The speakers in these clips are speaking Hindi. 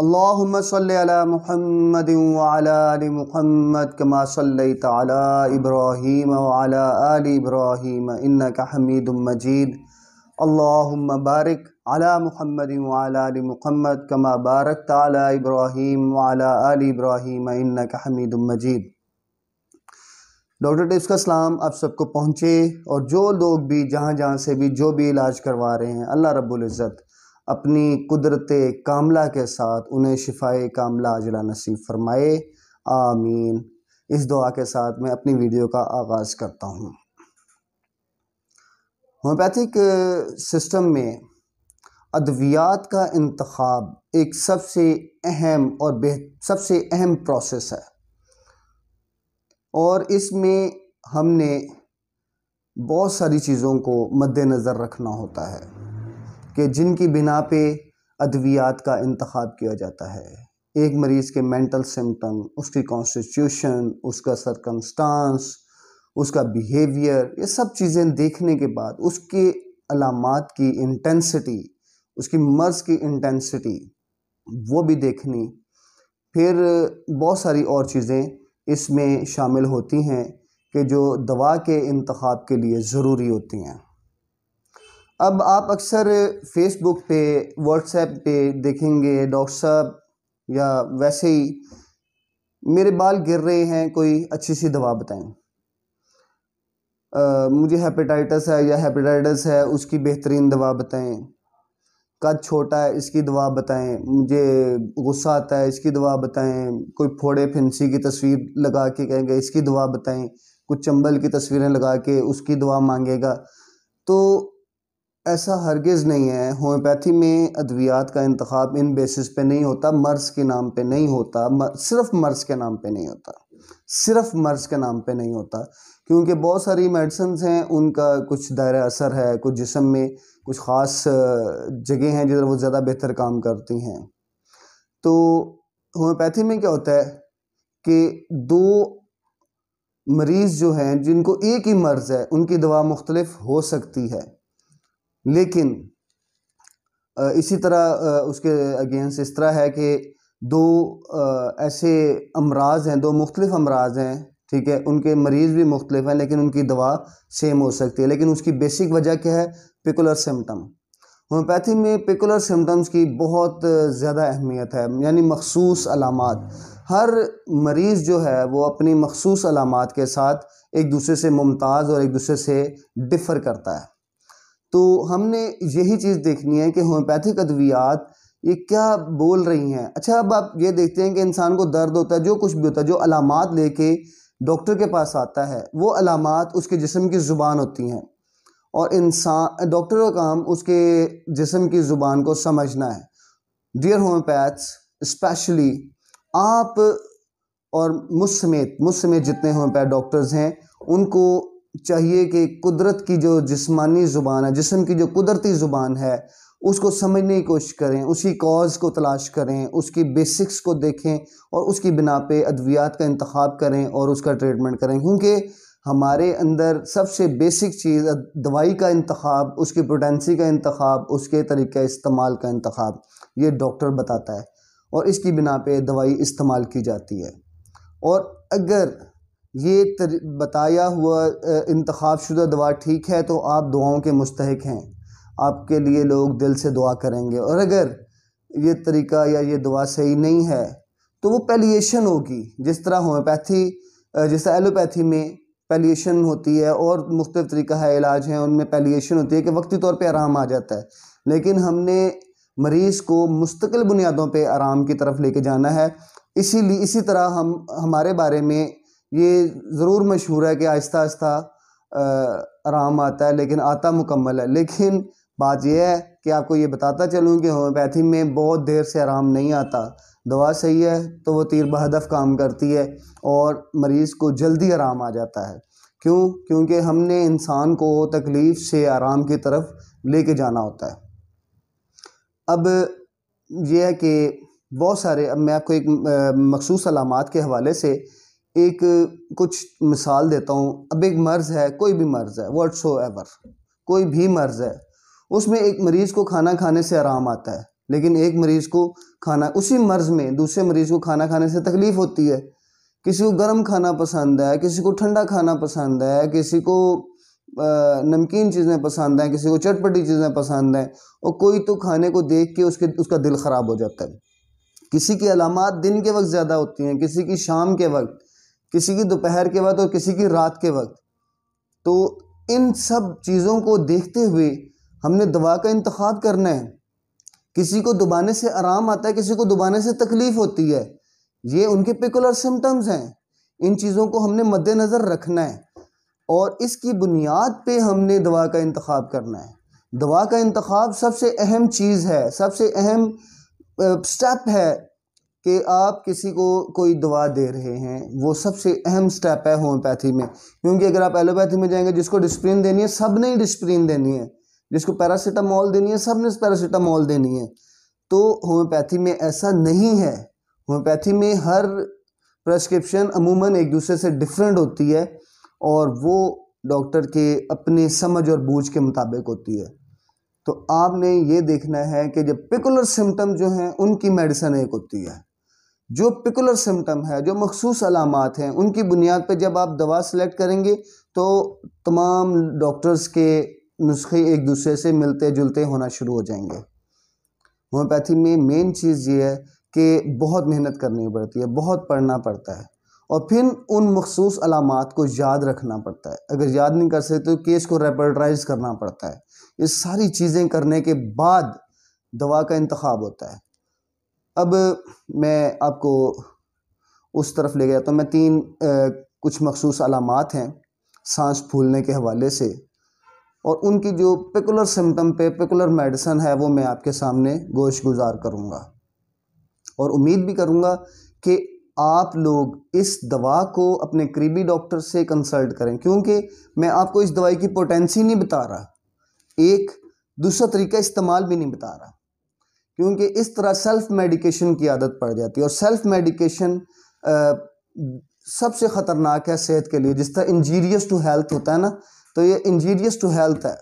اللهم صل على محمد وعلى ال محمد كما कमा على ابراهيم وعلى ال ابراهيم انك حميد مجيد اللهم بارك على محمد وعلى ال محمد كما باركت على कमा وعلى ال ابراهيم انك حميد مجيد डॉक्टर टिप्स का सलाम आप सबको पहुँचे और जो लोग भी जहाँ जहाँ से भी जो भी इलाज करवा रहे हैं अल्लाह रब्बुल इज़्ज़त अपनी कुदरत कामला के साथ उन्हें शिफाए कामला अजला नसीब फरमाए आमीन इस दुआ के साथ मैं अपनी वीडियो का आगाज़ करता हूँ होम्योपैथिक सिस्टम में अद्वियात का इंतखब एक सबसे अहम और बेह सबसे अहम प्रोसेस है और इसमें हमने बहुत सारी चीज़ों को मद्देनज़र रखना होता है कि जिनकी बिना पे अद्वियात का इंतखब किया जाता है एक मरीज़ के मेंटल सिम्टम उसकी कॉन्स्टिट्यूशन उसका सरकमस्टांस उसका बिहेवियर ये सब चीज़ें देखने के बाद उसके अलामत की इंटेंसिटी उसकी मर्ज की इंटेंसिटी वो भी देखनी फिर बहुत सारी और चीज़ें इसमें शामिल होती हैं कि जो दवा के इंतखब के लिए ज़रूरी होती हैं अब आप अक्सर फेसबुक पे व्हाट्सएप पे देखेंगे डॉक्टर साहब या वैसे ही मेरे बाल गिर रहे हैं कोई अच्छी सी दवा बताएं आ, मुझे हेपेटाइटिस है या हेपेटाइटिस है उसकी बेहतरीन दवा बताएं कद छोटा है इसकी दवा बताएं मुझे गुस्सा आता है इसकी दवा बताएं कोई फोड़े फिंसी की तस्वीर लगा के कहेंगे इसकी दवा बताएं कुछ चंबल की तस्वीरें लगा के उसकी दवा मांगेगा तो ऐसा हरगिज़ नहीं है होम्योपैथी में अद्वियात का इंतखब इन बेसिस पे नहीं होता मर्ज़ के नाम पे नहीं होता मर, सिर्फ मर्ज़ के नाम पे नहीं होता सिर्फ मर्ज़ के नाम पे नहीं होता क्योंकि बहुत सारी मेडिसन हैं उनका कुछ दायरा असर है कुछ जिसम में कुछ ख़ास जगह हैं जिधर वो ज़्यादा बेहतर काम करती हैं तो होम्योपैथी में क्या होता है कि दो मरीज़ जो हैं जिनको एक ही मर्ज़ है उनकी दवा मुख्तलफ हो सकती है लेकिन इसी तरह उसके अगेंस्ट इस तरह है कि दो ऐसे अमराज हैं दो मुख्तलिफ़ अमराज हैं ठीक है उनके मरीज़ भी मुख्तलिफ हैं लेकिन उनकी दवा सेम हो सकती है लेकिन उसकी बेसिक वजह क्या है पिकुलर सिम्टम होम्योपैथी में पिकुलर सिम्टम्स की बहुत ज़्यादा अहमियत है यानी मखसूस अलामत हर मरीज़ जो है वो अपनी मखसूस अलामत के साथ एक दूसरे से मुमताज़ और एक दूसरे से डिफ़र करता है तो हमने यही चीज़ देखनी है कि होम्योपैथिक अद्वियात ये क्या बोल रही हैं अच्छा अब आप ये देखते हैं कि इंसान को दर्द होता है जो कुछ भी होता है जो अलामत लेके डॉक्टर के पास आता है वो अलामत उसके जिसम की ज़ुबान होती हैं और इंसान डॉक्टर का काम उसके जिसम की ज़ुबान को समझना है डियर होम्योपैथ्स स्पेशली आप और मुझ समेत मुझ समेत जितने होम्योपैथ डॉक्टर्स हैं उनको चाहिए कि कुदरत की जो जिस्मानी ज़ुबान है जिसम की जो कुदरती ज़ुबान है उसको समझने की कोशिश करें उसी कॉज को तलाश करें उसकी बेसिक्स को देखें और उसकी बिना पे अद्वियात का इंतखब करें और उसका ट्रीटमेंट करें क्योंकि हमारे अंदर सबसे बेसिक चीज़ दवाई का इंतखब उसकी प्रोटेंसी का इंतखब उसके तरीक़े इस्तेमाल का इंतखब ये डॉक्टर बताता है और इसकी बिना पे दवाई इस्तेमाल की जाती है और अगर ये बताया हुआ इंतखब शुदा दवा ठीक है तो आप दुआओं के मुस्तक हैं आपके लिए लोग दिल से दुआ करेंगे और अगर ये तरीका या ये दवा सही नहीं है तो वो पेलिएशन होगी जिस तरह होम्योपैथी जैसे एलोपैथी में पेलिएशन होती है और मुख्त तरीका है इलाज हैं उनमें पेलिएशन होती है कि वक्ती तौर पर आराम आ जाता है लेकिन हमने मरीज़ को मुस्तकिल बुनियादों पर आराम की तरफ लेके जाना है इसीलिए इसी तरह हम हमारे बारे में ये ज़रूर मशहूर है कि आहिस्ता आहिस्ता आराम आता है लेकिन आता मुकम्मल है लेकिन बात यह है कि आपको ये बताता चलूँ कि होम्योपैथी में बहुत देर से आराम नहीं आता दवा सही है तो वो तीर बहदफ काम करती है और मरीज़ को जल्दी आराम आ जाता है क्यों क्योंकि हमने इंसान को तकलीफ़ से आराम की तरफ लेके जाना होता है अब यह है कि बहुत सारे अब मैं आपको एक मखसूस अलामत के हवाले से एक कुछ मिसाल देता हूँ अब एक मर्ज़ है कोई भी मर्ज़ है वर्ड्स एवर कोई भी मर्ज़ है उसमें एक मरीज़ को खाना खाने से आराम आता है लेकिन एक मरीज़ को खाना उसी मर्ज़ में दूसरे मरीज़ को खाना खाने से तकलीफ़ होती है किसी को गर्म खाना पसंद है किसी को ठंडा खाना पसंद है किसी को नमकीन चीज़ें पसंद हैं किसी को चटपटी चीज़ें पसंद हैं और कोई तो खाने को देख के उसके उसका दिल ख़राब हो जाता है किसी की अलामत दिन के वक्त ज़्यादा होती हैं किसी की शाम के वक्त किसी की दोपहर के वक्त और किसी की रात के वक्त तो इन सब चीज़ों को देखते हुए हमने दवा का इंतखब करना है किसी को दुबाने से आराम आता है किसी को दुबाने से तकलीफ़ होती है ये उनके पिकुलर सिम्टम्स हैं इन चीज़ों को हमने मद्देनज़र रखना है और इसकी बुनियाद पे हमने दवा का इंतखब करना है दवा का इंतखब सबसे अहम चीज़ है सबसे अहम स्टेप है कि आप किसी को कोई दवा दे रहे हैं वो सबसे अहम स्टेप है होम्योपैथी में क्योंकि अगर आप एलोपैथी में जाएंगे जिसको डिस्प्रिन देनी है सब ने ही डिस्प्रिन देनी है जिसको पैरासीटामोल देनी है सब ने पैरासीटामोल देनी है तो होम्योपैथी में ऐसा नहीं है होम्योपैथी में हर प्रस्क्रिप्शन अमूमन एक दूसरे से डिफरेंट होती है और वो डॉक्टर के अपने समझ और बूझ के मुताबिक होती है तो आपने ये देखना है कि जब पिकुलर सिम्टम जो हैं उनकी मेडिसन एक होती है जो पिकुलर सिम्टम है जो मखसूस अलामत हैं उनकी बुनियाद पर जब आप दवा सेलेक्ट करेंगे तो तमाम डॉक्टर्स के नुस्खे एक दूसरे से मिलते जुलते होना शुरू हो जाएंगे होम्योपैथी में मेन चीज़ ये है कि बहुत मेहनत करनी पड़ती है बहुत पढ़ना पड़ता है और फिर उन मखसूस अलामत को याद रखना पड़ता है अगर याद नहीं कर सकते तो केस को रेपर्टाइज करना पड़ता है ये सारी चीज़ें करने के बाद दवा का इंतखब होता है अब मैं आपको उस तरफ ले गया तो मैं तीन आ, कुछ मखसूस अलामत हैं सांस फूलने के हवाले से और उनकी जो पेकुलर सिम्टम पे पेकुलर मेडिसन है वो मैं आपके सामने गोश गुजार करूँगा और उम्मीद भी करूँगा कि आप लोग इस दवा को अपने करीबी डॉक्टर से कंसल्ट करें क्योंकि मैं आपको इस दवाई की पोटेंसी नहीं बता रहा एक दूसरा तरीका इस्तेमाल भी नहीं बता रहा क्योंकि इस तरह सेल्फ मेडिकेशन की आदत पड़ जाती है और सेल्फ मेडिकेशन सबसे ख़तरनाक है सेहत के लिए जिस तरह इंजीरियस टू हेल्थ होता है ना तो ये इंजीरियस टू हेल्थ है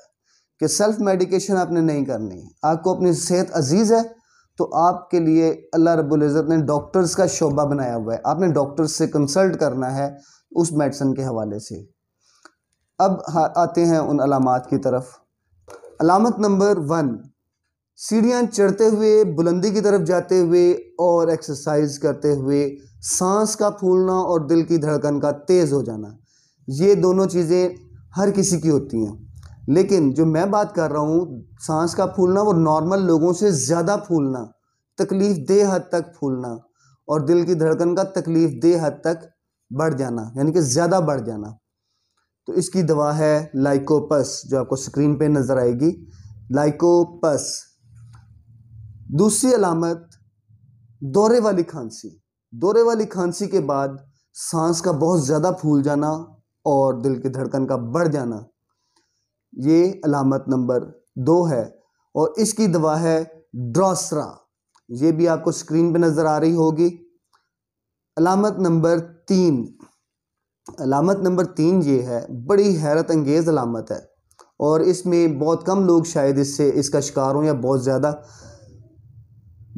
कि सेल्फ मेडिकेशन आपने नहीं करनी आपको अपनी सेहत अजीज़ है तो आपके लिए अल्लाह रबुल्ज़त ने डॉक्टर्स का शोबा बनाया हुआ है आपने डॉक्टर्स से कंसल्ट करना है उस मेडिसन के हवाले से अब आते हैं उन अलामत की तरफ अलामत नंबर वन सीढ़ियाँ चढ़ते हुए बुलंदी की तरफ जाते हुए और एक्सरसाइज करते हुए सांस का फूलना और दिल की धड़कन का तेज़ हो जाना ये दोनों चीज़ें हर किसी की होती हैं लेकिन जो मैं बात कर रहा हूँ सांस का फूलना वो नॉर्मल लोगों से ज़्यादा फूलना तकलीफ़ दे हद तक फूलना और दिल की धड़कन का तकलीफ़ दे हद तक बढ़ जाना यानी कि ज़्यादा बढ़ जाना तो इसकी दवा है लाइकोपस जो आपको स्क्रीन पे नज़र आएगी लाइकोपस दूसरी अलामत दौरे वाली खांसी दौरे वाली खांसी के बाद सांस का बहुत ज़्यादा फूल जाना और दिल की धड़कन का बढ़ जाना ये अलामत नंबर दो है और इसकी दवा है ड्रॉसरा ये भी आपको स्क्रीन पे नज़र आ रही होगी अलामत नंबर तीन अलामत नंबर तीन ये है बड़ी हैरत अंगेज़ अलामत है और इसमें बहुत कम लोग शायद इससे इसका शिकार हों या बहुत ज़्यादा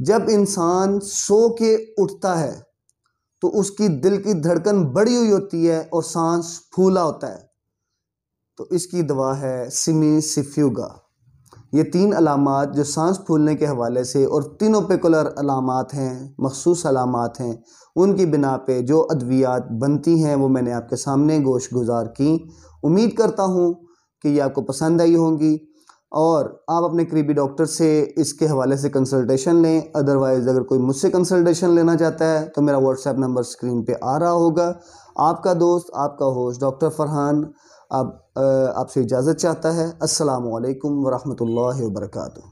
जब इंसान सो के उठता है तो उसकी दिल की धड़कन बढ़ी हुई होती है और सांस फूला होता है तो इसकी दवा है सिमी सिफ्यूगा ये तीन अलामत जो सांस फूलने के हवाले से और तीनों पेकुलर अलामत हैं मखसूस अलामत हैं उनकी बिना पे जो अद्वियात बनती हैं वो मैंने आपके सामने गोश गुजार की उम्मीद करता हूँ कि ये आपको पसंद आई होंगी और आप अपने करीबी डॉक्टर से इसके हवाले से कंसल्टेशन लें अदरवाइज़ अगर कोई मुझसे कंसल्टेशन लेना चाहता है तो मेरा व्हाट्सएप नंबर स्क्रीन पे आ रहा होगा आपका दोस्त आपका होस्ट डॉक्टर फरहान आप आपसे इजाज़त चाहता है असलकम वरहमल वर्का